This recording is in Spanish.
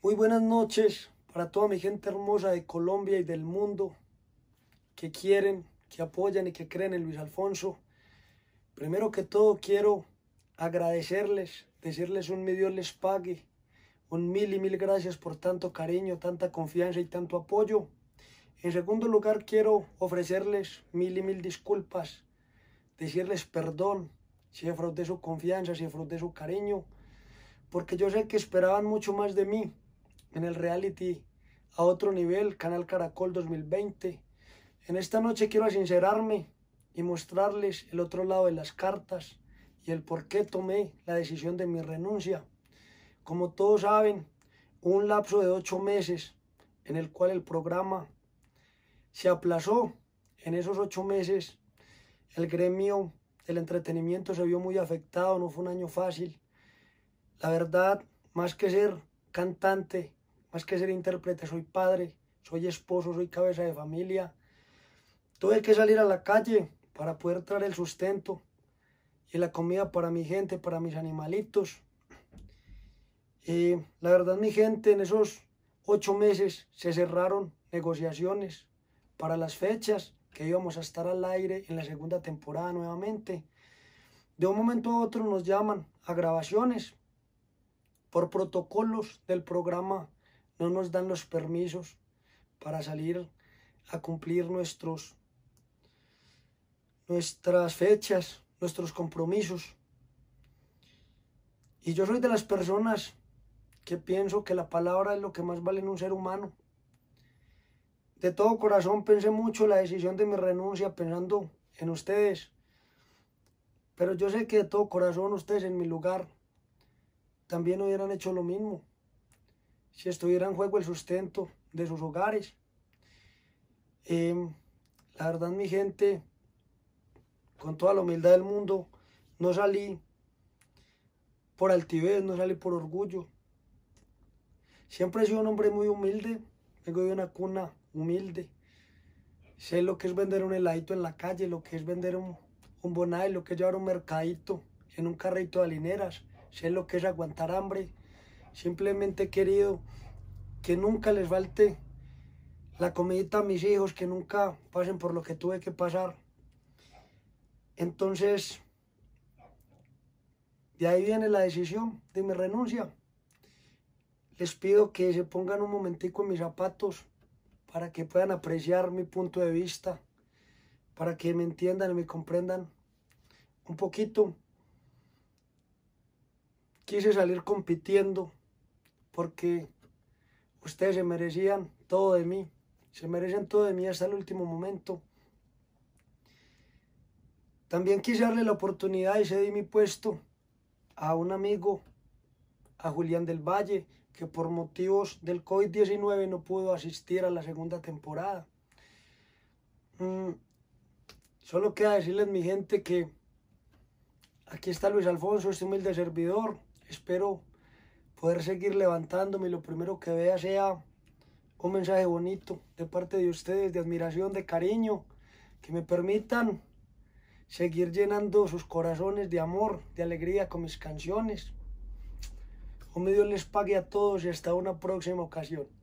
Muy buenas noches para toda mi gente hermosa de Colombia y del mundo que quieren, que apoyan y que creen en Luis Alfonso. Primero que todo quiero agradecerles, decirles un medio les pague, un mil y mil gracias por tanto cariño, tanta confianza y tanto apoyo. En segundo lugar quiero ofrecerles mil y mil disculpas, decirles perdón si de su confianza, si de su cariño, porque yo sé que esperaban mucho más de mí en el reality a otro nivel, Canal Caracol 2020. En esta noche quiero sincerarme y mostrarles el otro lado de las cartas y el por qué tomé la decisión de mi renuncia. Como todos saben, un lapso de ocho meses en el cual el programa se aplazó. En esos ocho meses el gremio del entretenimiento se vio muy afectado, no fue un año fácil. La verdad, más que ser cantante, más que ser intérprete, soy padre, soy esposo, soy cabeza de familia. Tuve que salir a la calle para poder traer el sustento y la comida para mi gente, para mis animalitos. Y la verdad, mi gente, en esos ocho meses se cerraron negociaciones para las fechas que íbamos a estar al aire en la segunda temporada nuevamente. De un momento a otro nos llaman a grabaciones por protocolos del programa no nos dan los permisos para salir a cumplir nuestros, nuestras fechas, nuestros compromisos. Y yo soy de las personas que pienso que la palabra es lo que más vale en un ser humano. De todo corazón pensé mucho la decisión de mi renuncia pensando en ustedes. Pero yo sé que de todo corazón ustedes en mi lugar también hubieran hecho lo mismo si estuviera en juego el sustento de sus hogares. Eh, la verdad, mi gente, con toda la humildad del mundo, no salí por altivez, no salí por orgullo. Siempre he sido un hombre muy humilde, vengo de una cuna humilde. Sé lo que es vender un heladito en la calle, lo que es vender un, bonai, lo que es llevar un mercadito en un carrito de alineras. Sé lo que es aguantar hambre, Simplemente he querido que nunca les falte la comidita a mis hijos, que nunca pasen por lo que tuve que pasar. Entonces, de ahí viene la decisión de mi renuncia. Les pido que se pongan un momentico en mis zapatos para que puedan apreciar mi punto de vista, para que me entiendan y me comprendan un poquito. Quise salir compitiendo porque ustedes se merecían todo de mí, se merecen todo de mí hasta el último momento. También quise darle la oportunidad y cedí mi puesto a un amigo, a Julián del Valle, que por motivos del COVID-19 no pudo asistir a la segunda temporada. Mm, solo queda decirles, mi gente, que aquí está Luis Alfonso, este humilde servidor. Espero poder seguir levantándome y lo primero que vea sea un mensaje bonito de parte de ustedes, de admiración, de cariño, que me permitan seguir llenando sus corazones de amor, de alegría con mis canciones. O medio Dios les pague a todos y hasta una próxima ocasión.